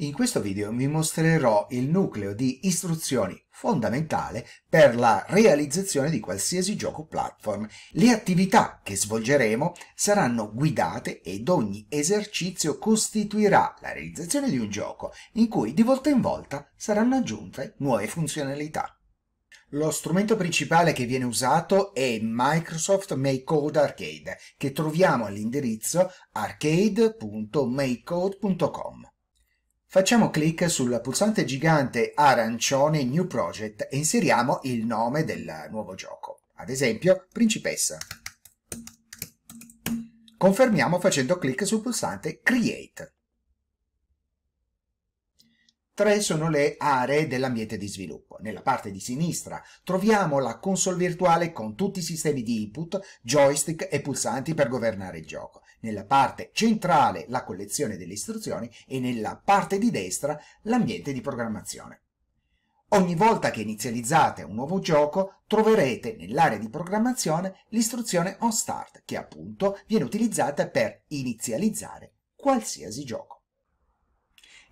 In questo video vi mostrerò il nucleo di istruzioni fondamentale per la realizzazione di qualsiasi gioco platform. Le attività che svolgeremo saranno guidate ed ogni esercizio costituirà la realizzazione di un gioco in cui di volta in volta saranno aggiunte nuove funzionalità. Lo strumento principale che viene usato è Microsoft MakeCode Arcade, che troviamo all'indirizzo arcade.makecode.com. Facciamo clic sul pulsante gigante arancione New Project e inseriamo il nome del nuovo gioco. Ad esempio, Principessa. Confermiamo facendo clic sul pulsante Create. Tre sono le aree dell'ambiente di sviluppo. Nella parte di sinistra troviamo la console virtuale con tutti i sistemi di input, joystick e pulsanti per governare il gioco. Nella parte centrale la collezione delle istruzioni e nella parte di destra l'ambiente di programmazione. Ogni volta che inizializzate un nuovo gioco troverete nell'area di programmazione l'istruzione on start che appunto viene utilizzata per inizializzare qualsiasi gioco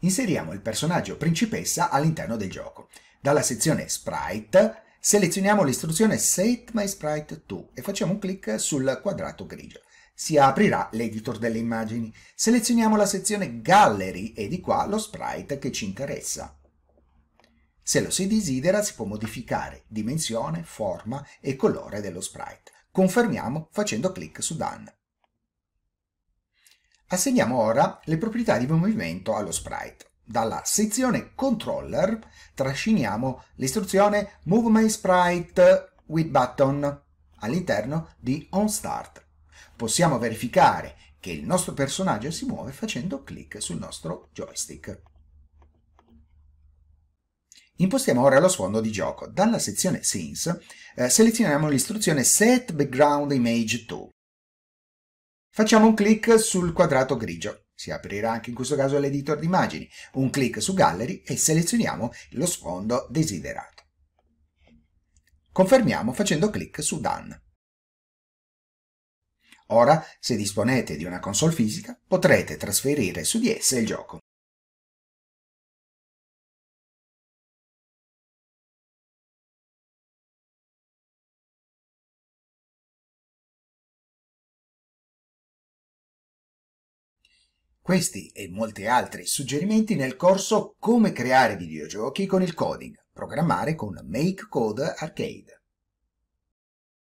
inseriamo il personaggio principessa all'interno del gioco. Dalla sezione Sprite selezioniamo l'istruzione Set My Sprite To e facciamo un clic sul quadrato grigio. Si aprirà l'editor delle immagini. Selezioniamo la sezione Gallery e di qua lo sprite che ci interessa. Se lo si desidera si può modificare dimensione, forma e colore dello sprite. Confermiamo facendo clic su Done. Assegniamo ora le proprietà di movimento allo sprite. Dalla sezione controller trasciniamo l'istruzione Move my sprite with button all'interno di onStart. Possiamo verificare che il nostro personaggio si muove facendo clic sul nostro joystick. Impostiamo ora lo sfondo di gioco. Dalla sezione Scenes eh, selezioniamo l'istruzione Set Background Image to Facciamo un clic sul quadrato grigio, si aprirà anche in questo caso l'editor di immagini, un clic su Gallery e selezioniamo lo sfondo desiderato. Confermiamo facendo clic su Done. Ora, se disponete di una console fisica, potrete trasferire su di essa il gioco. Questi e molti altri suggerimenti nel corso Come creare videogiochi con il coding, programmare con Make Code Arcade.